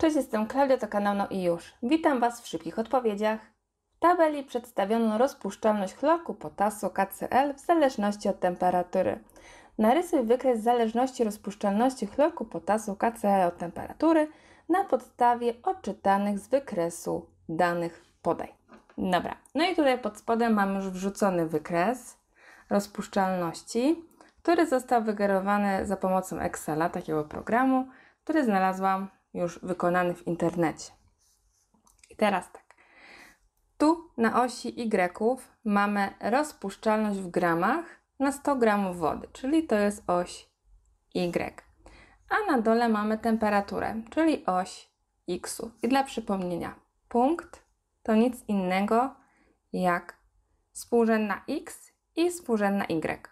Cześć, jestem Klaudia, to kanał No i Już. Witam Was w szybkich odpowiedziach. W tabeli przedstawiono rozpuszczalność chlorku potasu KCl w zależności od temperatury. Narysuj wykres zależności rozpuszczalności chlorku potasu KCl od temperatury na podstawie odczytanych z wykresu danych podaj. Dobra, no i tutaj pod spodem mam już wrzucony wykres rozpuszczalności, który został wygerowany za pomocą Excela, takiego programu, który znalazłam już wykonany w internecie. I teraz tak. Tu na osi Y mamy rozpuszczalność w gramach na 100 gramów wody, czyli to jest oś Y. A na dole mamy temperaturę, czyli oś X. I dla przypomnienia, punkt to nic innego jak współrzędna X i współrzędna Y.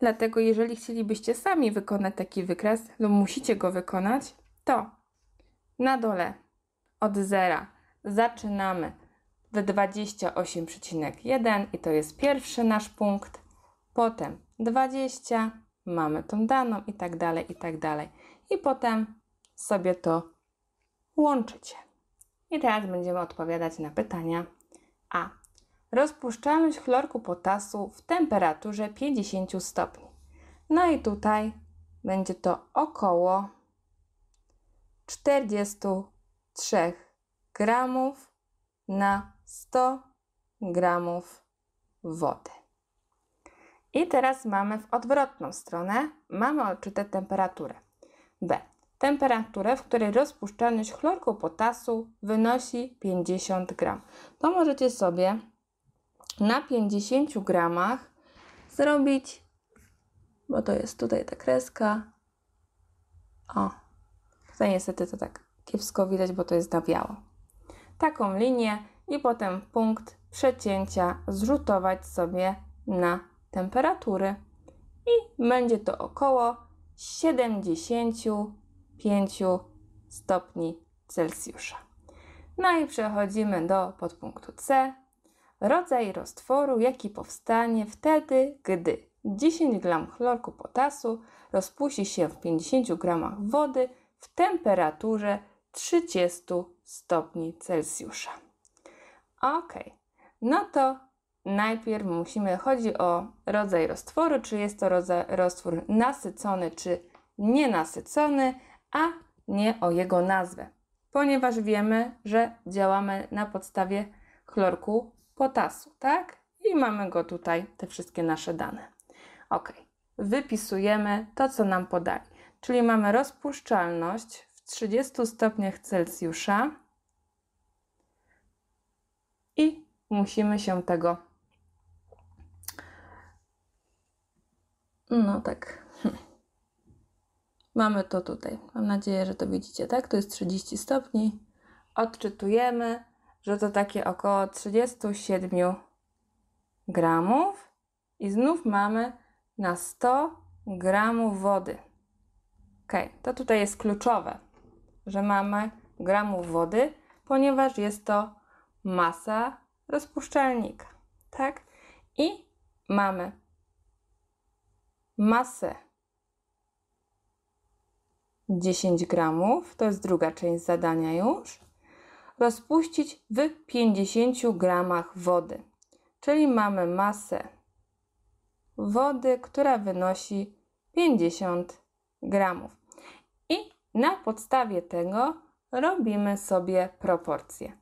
Dlatego jeżeli chcielibyście sami wykonać taki wykres lub musicie go wykonać, to na dole od zera zaczynamy w 28,1 i to jest pierwszy nasz punkt, potem 20, mamy tą daną i tak dalej, i tak dalej. I potem sobie to łączycie. I teraz będziemy odpowiadać na pytania A. Rozpuszczalność chlorku potasu w temperaturze 50 stopni. No i tutaj będzie to około 43 gramów na 100 gramów wody. I teraz mamy w odwrotną stronę, mamy odczytę temperaturę. B. Temperaturę, w której rozpuszczalność chlorku potasu wynosi 50 gram. To możecie sobie na 50 gramach zrobić, bo to jest tutaj ta kreska, o, Tutaj no niestety to tak kiepsko widać, bo to jest na biało. Taką linię i potem punkt przecięcia zrzutować sobie na temperatury i będzie to około 75 stopni Celsjusza. No i przechodzimy do podpunktu C. Rodzaj roztworu, jaki powstanie wtedy, gdy 10 g chlorku potasu rozpuści się w 50 g wody w temperaturze 30 stopni Celsjusza. Ok, no to najpierw musimy, chodzi o rodzaj roztworu, czy jest to rodzaj, roztwór nasycony, czy nienasycony, a nie o jego nazwę, ponieważ wiemy, że działamy na podstawie chlorku potasu, tak? I mamy go tutaj, te wszystkie nasze dane. Ok, wypisujemy to, co nam podali czyli mamy rozpuszczalność w 30 stopniach Celsjusza i musimy się tego. No tak. Mamy to tutaj. Mam nadzieję, że to widzicie, tak? To jest 30 stopni. Odczytujemy, że to takie około 37 gramów. I znów mamy na 100 gramów wody. Ok, to tutaj jest kluczowe, że mamy gramów wody, ponieważ jest to masa rozpuszczalnika, tak? I mamy masę 10 gramów, to jest druga część zadania już, rozpuścić w 50 gramach wody. Czyli mamy masę wody, która wynosi 50 gramów. Na podstawie tego robimy sobie proporcje,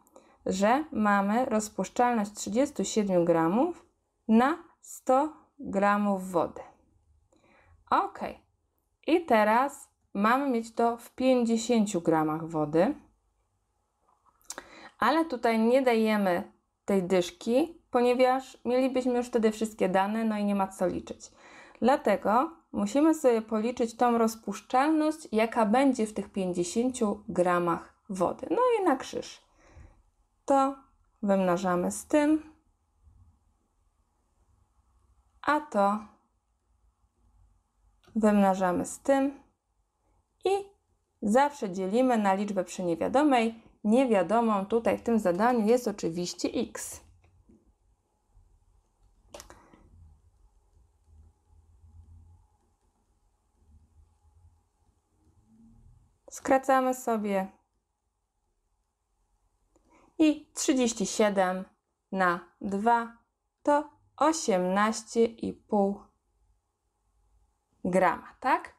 że mamy rozpuszczalność 37 g na 100 g wody. Ok, i teraz mamy mieć to w 50 g wody, ale tutaj nie dajemy tej dyszki, ponieważ mielibyśmy już wtedy wszystkie dane, no i nie ma co liczyć. Dlatego musimy sobie policzyć tą rozpuszczalność, jaka będzie w tych 50 gramach wody. No i na krzyż. To wymnażamy z tym, a to wymnażamy z tym i zawsze dzielimy na liczbę przy niewiadomej. Niewiadomą tutaj w tym zadaniu jest oczywiście x. skracamy sobie i 37 na 2 to 18,5 grama, tak?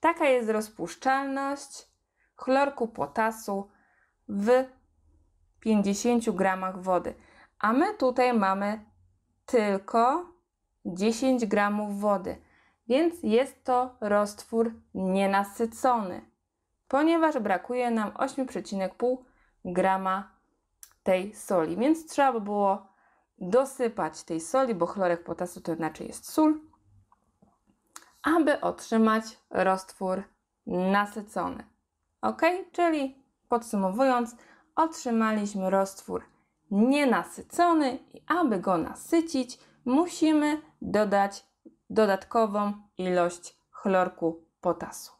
Taka jest rozpuszczalność chlorku potasu w 50 gramach wody. A my tutaj mamy tylko 10 gramów wody, więc jest to roztwór nienasycony ponieważ brakuje nam 8,5 grama tej soli, więc trzeba by było dosypać tej soli, bo chlorek potasu to inaczej jest sól, aby otrzymać roztwór nasycony. Ok, czyli podsumowując, otrzymaliśmy roztwór nienasycony i aby go nasycić, musimy dodać dodatkową ilość chlorku potasu.